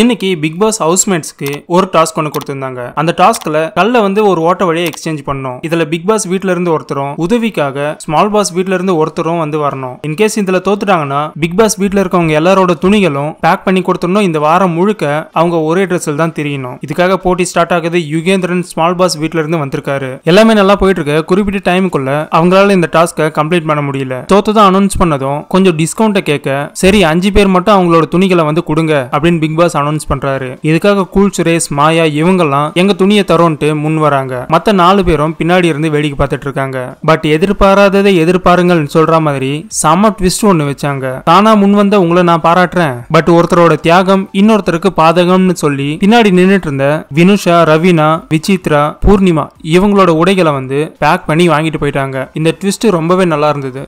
இன்னைக்கு big pass ஹவுஸ்மேட்ஸ்க்கு ஒரு task ஒன்று கொடுத்திருந்தாங்க அந்த டாஸ்க்ல கல்ல வந்து ஒரு ஓட்ட வழியை எக்ஸ்சேஞ்ச் பண்ணோம் இதுல பிக் பாஸ் வீட்டுல இருந்து ஒருத்தரும் உதவிக்காக ஸ்மால் பாஸ் வீட்டுல இருந்து ஒருத்தரும் வந்து வரணும் இன்கேஸ் இதுல தோத்துட்டாங்கன்னா பிக் பாஸ் வீட்டுல இருக்கவங்க எல்லாரோட துணிகளும் பேக் பண்ணி கொடுத்துடணும் இந்த வாரம் முழுக்க அவங்க ஒரே ட்ரெஸ்ல தான் தெரியணும் இதுக்காக போட்டி ஸ்டார்ட் ஆகுது யுகேந்திரன் ஸ்மால் பாஸ் வீட்டுல இருந்து வந்திருக்காரு எல்லாமே நல்லா போயிட்டு இருக்க குறிப்பிட்ட டைமுக்குள்ள அவங்களால இந்த டாஸ்க்கை கம்ப்ளீட் பண்ண முடியல தான் அனௌன்ஸ் பண்ணதும் கொஞ்சம் டிஸ்கவுண்ட்டை கேட்க சரி அஞ்சு பேர் மட்டும் அவங்களோட துணிகளை வந்து கொடுங்க அப்படின்னு பிக் பாஸ் அனௌன்ஸ் பண்றாரு இதுக்காக கூல் சுரேஷ் மாயா இவங்கெல்லாம் எங்க துணியை தரோன்ட்டு முன் வராங்க மத்த நாலு பேரும் பின்னாடி இருந்து வேடிக்கை பார்த்துட்டு இருக்காங்க பட் எதிர்பாராததை எதிர்பாருங்கள்னு சொல்ற மாதிரி சம ட்விஸ்ட் ஒண்ணு வச்சாங்க தானா முன் வந்த உங்களை நான் பாராட்டுறேன் பட் ஒருத்தரோட தியாகம் இன்னொருத்தருக்கு பாதகம்னு சொல்லி பின்னாடி நின்றுட்டு இருந்த வினுஷா ரவீனா விசித்ரா பூர்ணிமா இவங்களோட உடைகளை வந்து பேக் பண்ணி வாங்கிட்டு போயிட்டாங்க இந்த ட்விஸ்ட் ரொம்பவே நல்லா இருந்தது